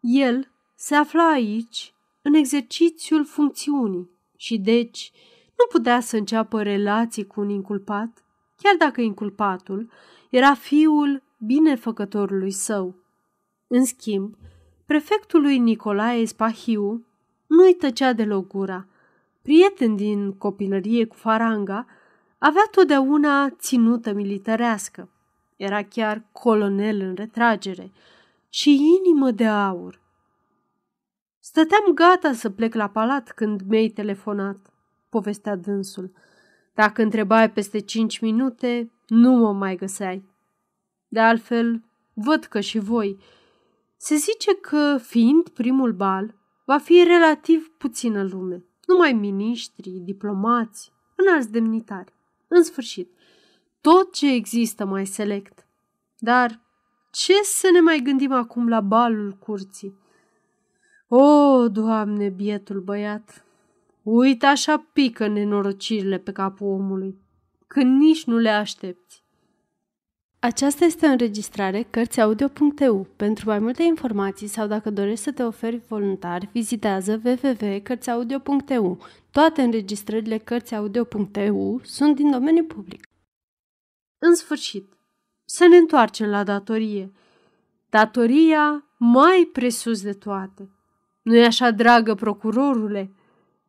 el se afla aici în exercițiul funcțiunii și deci nu putea să înceapă relații cu un inculpat, chiar dacă inculpatul era fiul binefăcătorului său. În schimb, prefectului Nicolae Spahiu nu îi tăcea deloc gura. Prieten din copilărie cu faranga, avea totdeauna ținută militărească era chiar colonel în retragere, și inimă de aur. Stăteam gata să plec la palat când mi-ai telefonat, povestea dânsul. Dacă întrebai peste cinci minute, nu mă mai găseai. De altfel, văd că și voi. Se zice că, fiind primul bal, va fi relativ puțină lume. Numai miniștri, diplomați, înalți demnitari. În sfârșit, tot ce există mai select. Dar ce să ne mai gândim acum la balul curții? O, Doamne, bietul băiat! Uite așa pică nenorocirile pe capul omului, când nici nu le aștepți. Aceasta este o înregistrare Cărțiaudio.eu. Pentru mai multe informații sau dacă dorești să te oferi voluntar, vizitează www.cărțiaudio.eu. Toate înregistrările Cărțiaudio.eu sunt din domeniu public. În sfârșit, să ne întoarcem la datorie. Datoria mai presus de toate. Nu-i așa, dragă procurorule?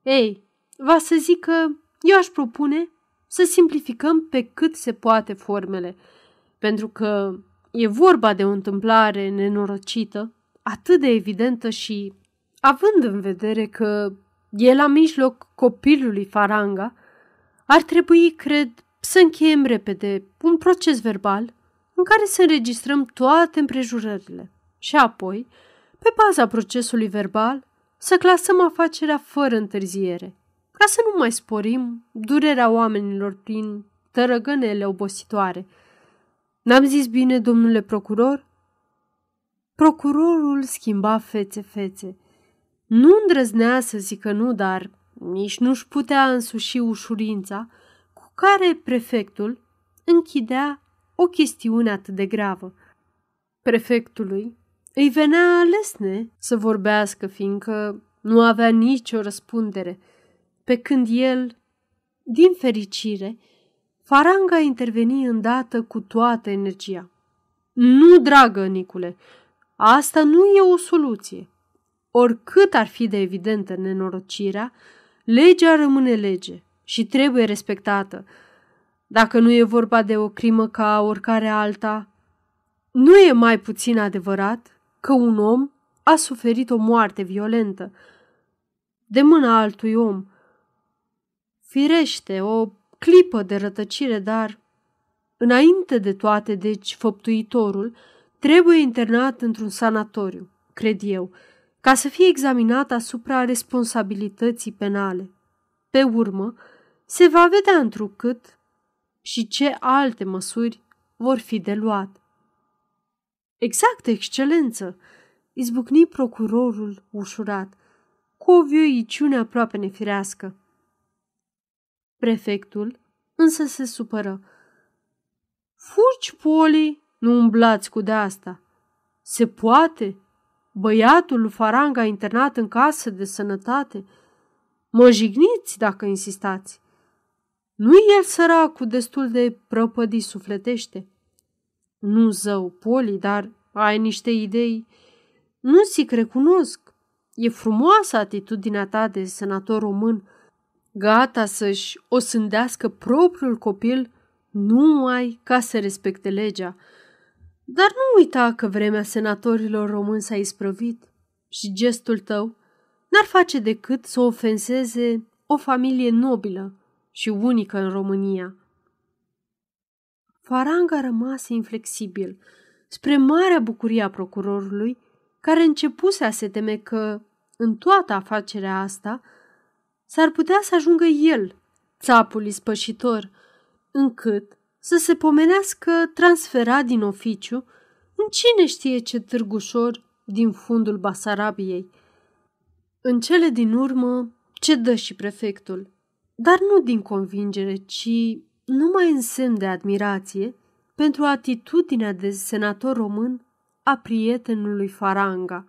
Ei, va să zic că eu aș propune să simplificăm pe cât se poate formele, pentru că e vorba de o întâmplare nenorocită, atât de evidentă și, având în vedere că e la mijloc copilului Faranga, ar trebui, cred, să încheiem repede un proces verbal în care să înregistrăm toate împrejurările și apoi, pe baza procesului verbal, să clasăm afacerea fără întârziere, ca să nu mai sporim durerea oamenilor prin tărăgănele obositoare. N-am zis bine, domnule procuror? Procurorul schimba fețe-fețe. Nu îndrăznea să zică nu, dar nici nu-și putea însuși ușurința – care prefectul închidea o chestiune atât de gravă. Prefectului îi venea lesne să vorbească, fiindcă nu avea nicio răspundere, pe când el, din fericire, Faranga interveni îndată cu toată energia. Nu, dragă Nicule, asta nu e o soluție. Oricât ar fi de evidentă nenorocirea, legea rămâne lege și trebuie respectată. Dacă nu e vorba de o crimă ca oricare alta, nu e mai puțin adevărat că un om a suferit o moarte violentă de mâna altui om. Firește, o clipă de rătăcire, dar, înainte de toate, deci, făptuitorul trebuie internat într-un sanatoriu, cred eu, ca să fie examinat asupra responsabilității penale. Pe urmă, se va vedea întrucât și ce alte măsuri vor fi de luat. Exact, excelență! izbucni procurorul ușurat, cu o vioiciune aproape nefirească. Prefectul însă se supără. Fugi, Poli, nu umblați cu de-asta. Se poate? Băiatul Faranga internat în casă de sănătate? Mă jigniți dacă insistați. Nu-i el cu destul de prăpădi sufletește? Nu zău, Poli, dar ai niște idei. Nu zic, recunosc. E frumoasă atitudinea ta de senator român, gata să-și o sândească propriul copil numai ca să respecte legea. Dar nu uita că vremea senatorilor români s-a isprăvit și gestul tău n-ar face decât să ofenseze o familie nobilă, și unică în România. Faranga rămase inflexibil, spre marea bucurie a procurorului, care începuse a se teme că, în toată afacerea asta, s-ar putea să ajungă el, țapul ispășitor, încât să se pomenească transferat din oficiu în cine știe ce târgușor din fundul Basarabiei. În cele din urmă, ce dă și prefectul – dar nu din convingere, ci numai în semn de admirație pentru atitudinea de senator român a prietenului Faranga.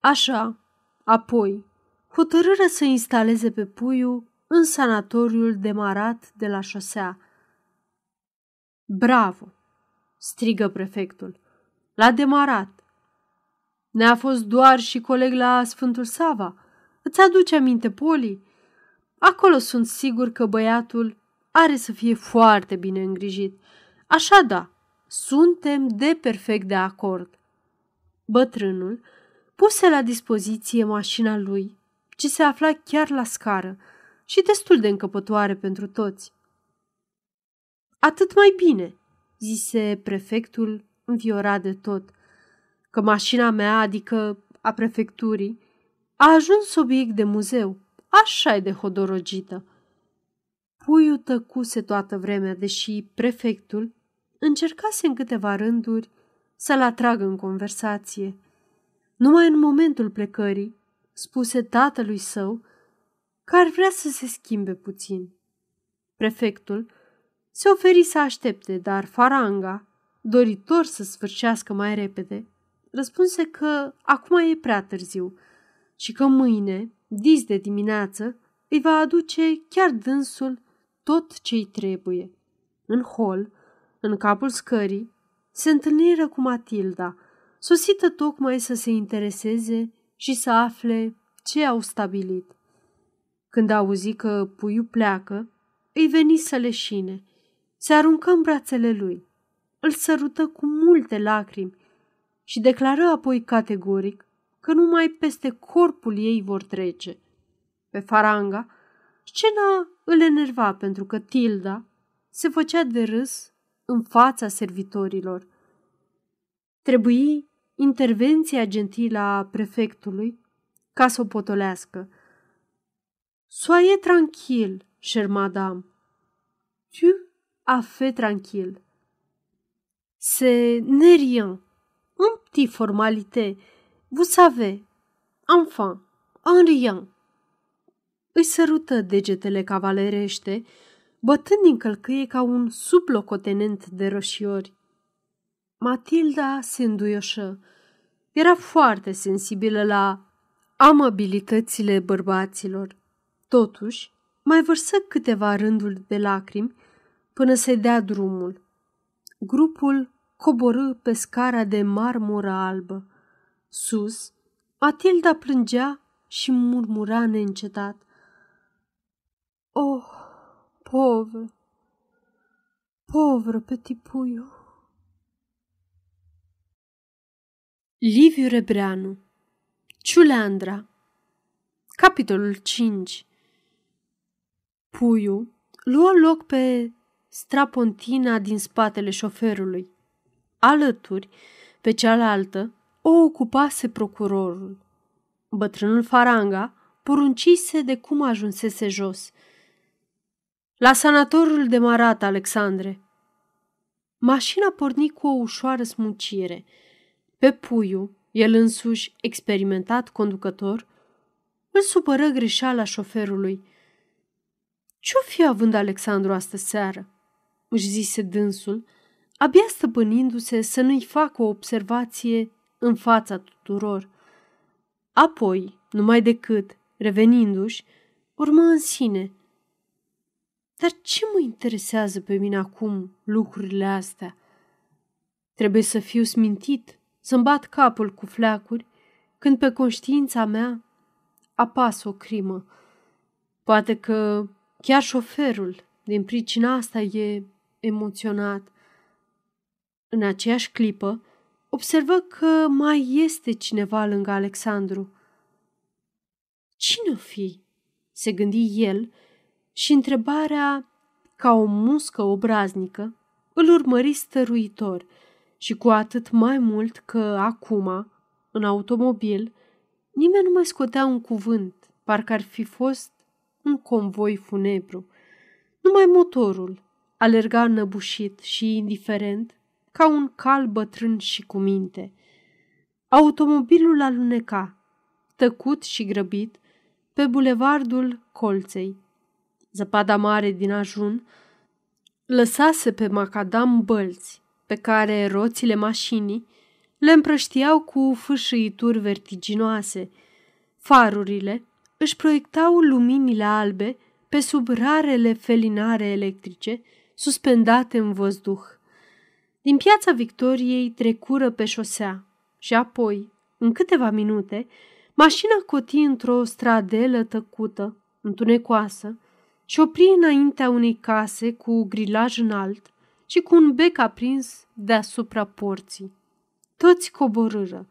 Așa, apoi, hotărârea să instaleze pe puiu în sanatoriul demarat de la șosea. Bravo! strigă prefectul. L-a demarat! Ne-a fost doar și coleg la Sfântul Sava. Îți aduce aminte, Poli? Acolo sunt sigur că băiatul are să fie foarte bine îngrijit. Așa da, suntem de perfect de acord. Bătrânul puse la dispoziție mașina lui, ce se afla chiar la scară și destul de încăpătoare pentru toți. Atât mai bine, zise prefectul înviorat de tot, că mașina mea, adică a prefecturii, a ajuns obiect de muzeu așa de hodorogită. Puiul tăcuse toată vremea, deși prefectul încercase în câteva rânduri să-l atragă în conversație. Numai în momentul plecării, spuse tatălui său că ar vrea să se schimbe puțin. Prefectul se oferi să aștepte, dar Faranga, doritor să sfârșească mai repede, răspunse că acum e prea târziu și că mâine dis de dimineață, îi va aduce chiar dânsul tot ce-i trebuie. În hol, în capul scării, se întâlniră cu Matilda, sosită tocmai să se intereseze și să afle ce au stabilit. Când auzi că puiul pleacă, îi veni să leșine. Se aruncă în brațele lui, îl sărută cu multe lacrimi și declară apoi categoric că numai peste corpul ei vor trece. Pe faranga, scena îl enerva pentru că Tilda se făcea de râs în fața servitorilor. Trebuie intervenția gentilă a prefectului ca să o potolească. Soyez tranquil, cher madame. Tu a fait tranquil. Se n'est rien, un petit formalité Vous savez, enfin, en rien. Îi sărută degetele cavalerește, bătând din călcâie ca un sublocotenent de roșiori. Matilda se înduioșă. Era foarte sensibilă la amabilitățile bărbaților. Totuși, mai vărsă câteva rânduri de lacrimi până se dea drumul. Grupul coborâ pe scara de marmură albă. Sus, Atilda plângea și murmura neîncetat. Oh, povră, povră pe tipuiu! Liviu Rebreanu Ciuleandra Capitolul 5 Puiu luă loc pe strapontina din spatele șoferului. Alături, pe cealaltă, o ocupase procurorul. Bătrânul Faranga poruncise de cum ajunsese jos. La sanatorul marat, Alexandre. Mașina porni cu o ușoară smucire. Pe puiu, el însuși, experimentat conducător, îl supără greșeala șoferului. Ce-o fi având Alexandru astă seară? își zise dânsul, abia stăpânindu-se să nu-i facă o observație în fața tuturor. Apoi, numai decât, revenindu-și, urmă în sine. Dar ce mă interesează pe mine acum lucrurile astea? Trebuie să fiu smintit, să-mi bat capul cu fleacuri, când pe conștiința mea apasă o crimă. Poate că chiar șoferul, din pricina asta, e emoționat. În aceeași clipă, observă că mai este cineva lângă Alexandru. Cine-o fi? se gândi el și întrebarea, ca o muscă obraznică, îl urmări stăruitor și cu atât mai mult că acum, în automobil, nimeni nu mai scotea un cuvânt, parcă ar fi fost un convoi funebru. Numai motorul alerga înăbușit și indiferent ca un cal bătrân și cu minte. Automobilul aluneca, tăcut și grăbit, pe bulevardul colței. Zăpada mare din ajun lăsase pe macadam bălți, pe care roțile mașinii le împrăștiau cu fâșâituri vertiginoase. Farurile își proiectau luminile albe pe sub rarele felinare electrice suspendate în văzduh. Din piața Victoriei trecură pe șosea și apoi, în câteva minute, mașina coti într-o stradelă tăcută, întunecoasă, și opri înaintea unei case cu grilaj înalt și cu un bec aprins deasupra porții. Toți coborâră,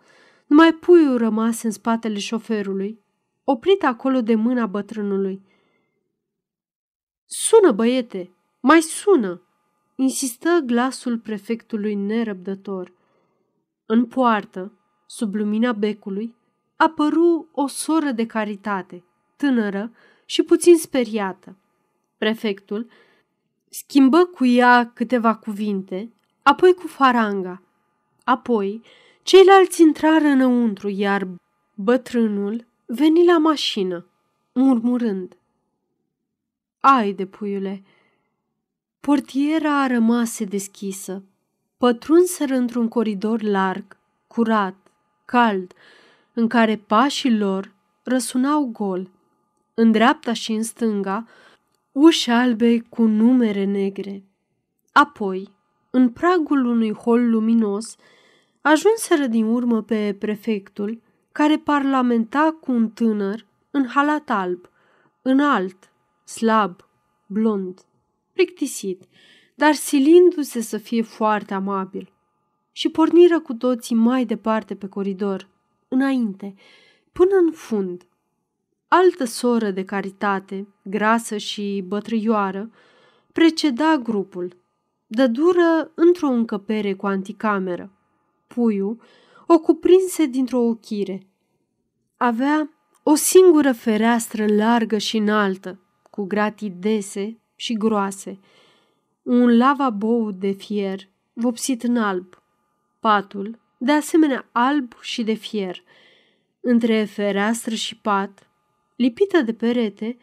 numai puiul rămase în spatele șoferului, oprit acolo de mâna bătrânului. Sună, băiete, mai sună!" insistă glasul prefectului nerăbdător. În poartă, sub lumina becului, apăru o soră de caritate, tânără și puțin speriată. Prefectul schimbă cu ea câteva cuvinte, apoi cu faranga. Apoi, ceilalți intrară înăuntru, iar bătrânul veni la mașină, murmurând. Ai de puiule!' Portiera a rămas deschisă. Pătrunseră într-un coridor larg, curat, cald, în care pașii lor răsunau gol. În dreapta și în stânga, uși albe cu numere negre. Apoi, în pragul unui hol luminos, ajunseră din urmă pe prefectul, care parlamenta cu un tânăr în halat alb, înalt, slab, blond plictisit, dar silindu-se să fie foarte amabil. Și porniră cu toții mai departe pe coridor, înainte, până în fund. Altă soră de caritate, grasă și bătrâioară, preceda grupul. dură într-o încăpere cu anticameră. Puiul o cuprinse dintr-o ochire. Avea o singură fereastră largă și înaltă, cu gratii dese și groase, un lavabou de fier vopsit în alb, patul, de asemenea alb și de fier. Între fereastră și pat, lipită de perete,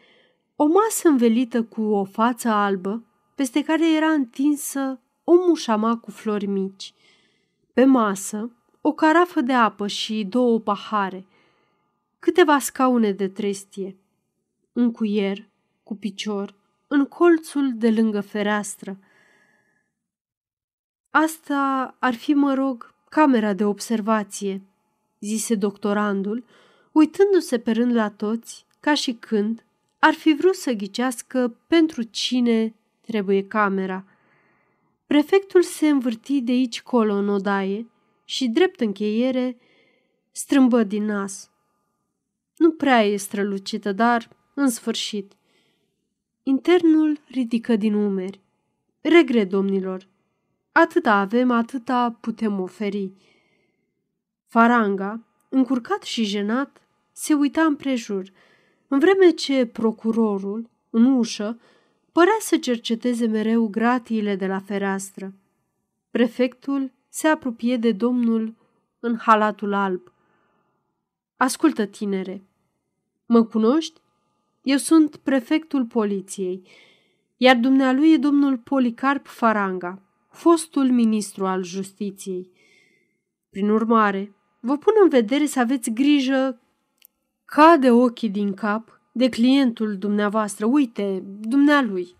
o masă învelită cu o față albă, peste care era întinsă o mușama cu flori mici. Pe masă, o carafă de apă și două pahare, câteva scaune de trestie, un cuier cu picior, în colțul de lângă fereastră. Asta ar fi, mă rog, camera de observație, zise doctorandul, uitându-se pe rând la toți, ca și când ar fi vrut să ghicească pentru cine trebuie camera. Prefectul se învârti de aici colo în odaie și, drept încheiere, strâmbă din nas. Nu prea e strălucită, dar, în sfârșit, Internul ridică din umeri. Regret, domnilor. Atâta avem, atâta putem oferi. Faranga, încurcat și jenat, se uita împrejur, în vreme ce procurorul, în ușă, părea să cerceteze mereu gratiile de la fereastră. Prefectul se apropie de domnul în halatul alb. Ascultă, tinere, mă cunoști? Eu sunt prefectul poliției, iar dumnealui e domnul Policarp Faranga, fostul ministru al justiției. Prin urmare, vă pun în vedere să aveți grijă ca de ochii din cap de clientul dumneavoastră, uite, dumnealui.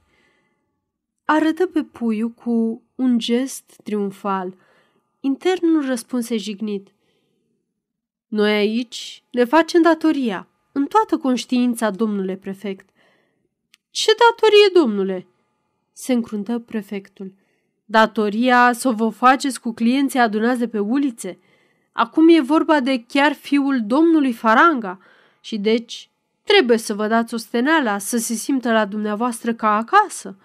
Arătă pe puiu cu un gest triumfal. Internul răspunse jignit. Noi aici ne facem datoria. În toată conștiința, domnule prefect. Ce datorie, domnule? Se încruntă prefectul. Datoria să o vă faceți cu clienții adunați de pe ulițe. Acum e vorba de chiar fiul domnului Faranga și deci trebuie să vă dați o steneala să se simtă la dumneavoastră ca acasă.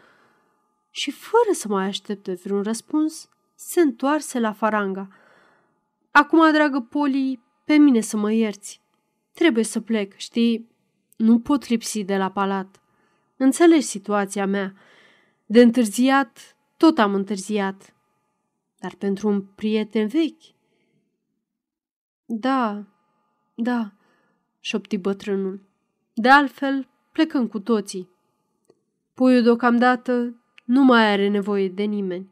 Și fără să mai aștepte vreun răspuns, se întoarse la Faranga. Acum, dragă Poli, pe mine să mă ierți. Trebuie să plec, știi? Nu pot lipsi de la palat. Înțelegi situația mea. De întârziat, tot am întârziat. Dar pentru un prieten vechi. Da, da, șopti bătrânul. De altfel, plecăm cu toții. Puiul deocamdată nu mai are nevoie de nimeni.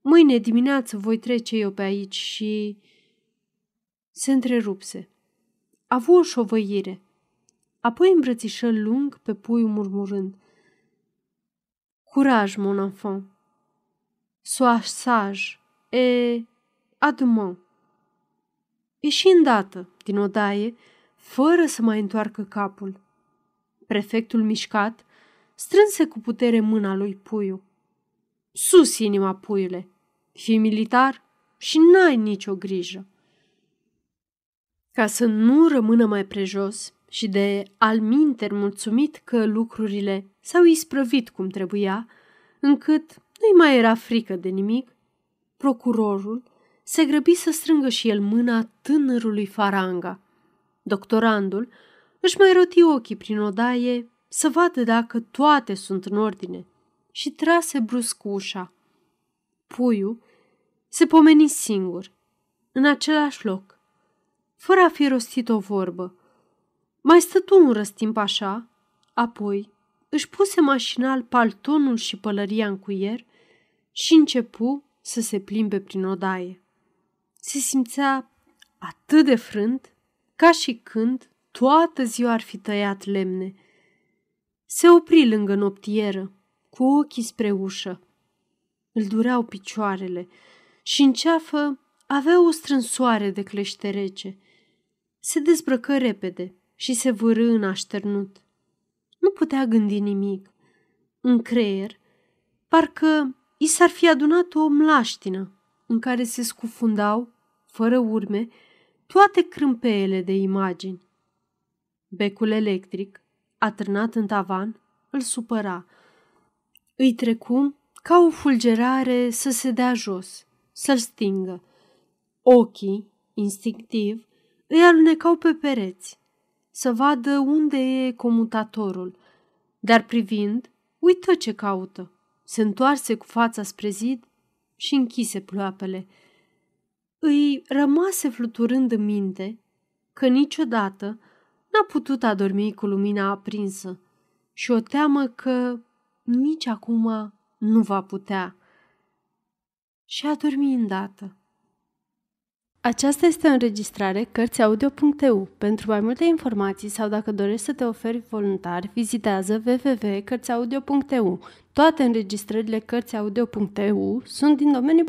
Mâine dimineață voi trece eu pe aici și... Se întrerupse. A avut o șovăire. Apoi îmbrățișă lung pe puiul murmurând. Curaj, mon enfant. Sois saj! E... Adumă! demain. Ieși îndată din odaie, fără să mai întoarcă capul. Prefectul mișcat strânse cu putere mâna lui Puiu. Sus inima, Puiule! Fii militar și n-ai nicio grijă!" ca să nu rămână mai prejos și de alminter mulțumit că lucrurile s-au isprăvit cum trebuia, încât nu-i mai era frică de nimic, procurorul se grăbi să strângă și el mâna tânărului Faranga. Doctorandul își mai roti ochii prin odaie să vadă dacă toate sunt în ordine și trase brusc ușa. Puiul se pomeni singur, în același loc, fără a fi rostit o vorbă. Mai stătu un răstimp așa, apoi își puse mașinal paltonul și pălăria în cuier și începu să se plimbe prin odaie. Se simțea atât de frânt, ca și când toată ziua ar fi tăiat lemne. Se opri lângă noptieră, cu ochii spre ușă. Îl dureau picioarele și în ceafă avea o strânsoare de clește rece. Se dezbrăcă repede și se vârâ în așternut. Nu putea gândi nimic. În creier, parcă i s-ar fi adunat o mlaștină în care se scufundau, fără urme, toate crâmpeele de imagini. Becul electric, atârnat în tavan, îl supăra. Îi trecu ca o fulgerare să se dea jos, să-l stingă. Ochii, instinctiv, îi alunecau pe pereți, să vadă unde e comutatorul, dar privind, uită ce caută. Se întoarse cu fața spre zid și închise ploapele. Îi rămase fluturând în minte că niciodată n-a putut adormi cu lumina aprinsă și o teamă că nici acum nu va putea. Și a dormit îndată. Aceasta este o înregistrare Cărțiaudio.eu. Pentru mai multe informații sau dacă dorești să te oferi voluntar, vizitează www.cărțiaudio.eu. Toate înregistrările Cărțiaudio.eu sunt din domeniul